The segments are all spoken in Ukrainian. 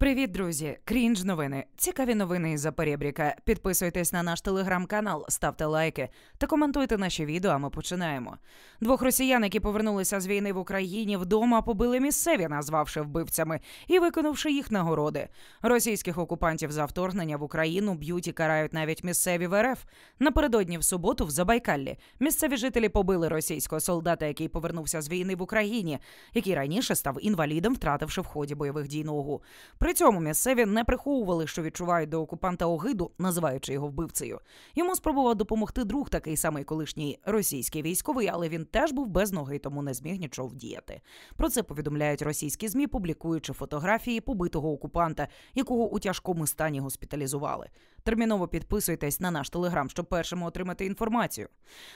Привіт, друзі! Крінж новини. Цікаві новини із Запорєбріка. Підписуйтесь на наш телеграм-канал, ставте лайки та коментуйте наші відео. а Ми починаємо. Двох росіян, які повернулися з війни в Україні вдома, побили місцеві, назвавши вбивцями і виконавши їх нагороди. Російських окупантів за вторгнення в Україну б'ють і карають навіть місцеві в РФ. Напередодні в суботу в Забайкаллі місцеві жителі побили російського солдата, який повернувся з війни в Україні, який раніше став інвалідом, втративши в ході бойових дій ногу. При цьому місцеві не приховували, що відчувають до окупанта огиду, називаючи його вбивцею. Йому спробував допомогти друг, такий самий колишній російський військовий, але він теж був без ноги, тому не зміг нічого вдіяти. Про це повідомляють російські змі, публікуючи фотографії побитого окупанта, якого у тяжкому стані госпіталізували. Терміново підписуйтесь на наш телеграм, щоб першим отримати інформацію.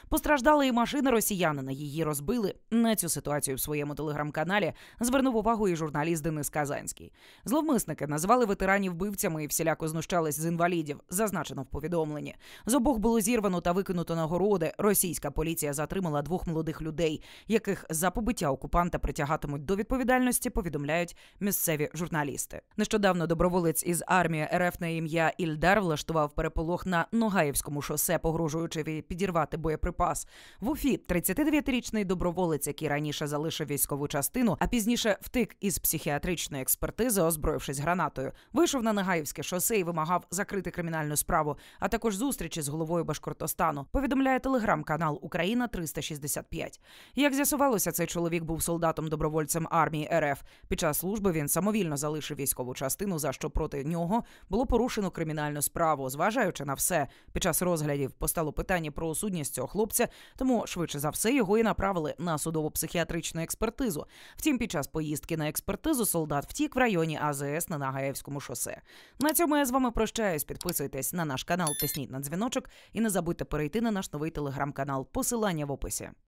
Постраждала і машина росіянина. Її розбили на цю ситуацію в своєму телеграм-каналі. Звернув увагу і журналіст Денис Казанський. Зловмис зловмисники назвали ветеранів бивцями і всіляко знущались з інвалідів. Зазначено в повідомленні. З обох було зірвано та викинуто нагороди. Російська поліція затримала двох молодих людей, яких за побиття окупанта притягатимуть до відповідальності. Повідомляють місцеві журналісти. Нещодавно доброволець із армії РФ на ім'я Ільдар влаштував переполох на Ногаївському шосе, погрожуючи підірвати боєприпас. В Уфі 39-річний доброволець, який раніше залишив військову частину, а пізніше втик із психіатричної експертизи, озброївши з гранатою. Вийшов на Нагаївське шосе і вимагав закрити кримінальну справу, а також зустрічі з головою Башкортостану. Повідомляє телеграм-канал Україна 365 Як з'ясувалося, цей чоловік був солдатом-добровольцем армії РФ. Під час служби він самовільно залишив військову частину, за що проти нього було порушено кримінальну справу. Зважаючи на все, під час розглядів постало питання про судність цього хлопця, тому швидше за все його і направили на судово-психіатричну експертизу. Втім, під час поїздки на експертизу солдат втік в районі АЗС. Ясна на Гаєвському шосе. На цьому я з вами прощаюсь. Підписуйтесь на наш канал, тисніть на дзвіночок і не забудьте перейти на наш новий телеграм-канал. Посилання в описі.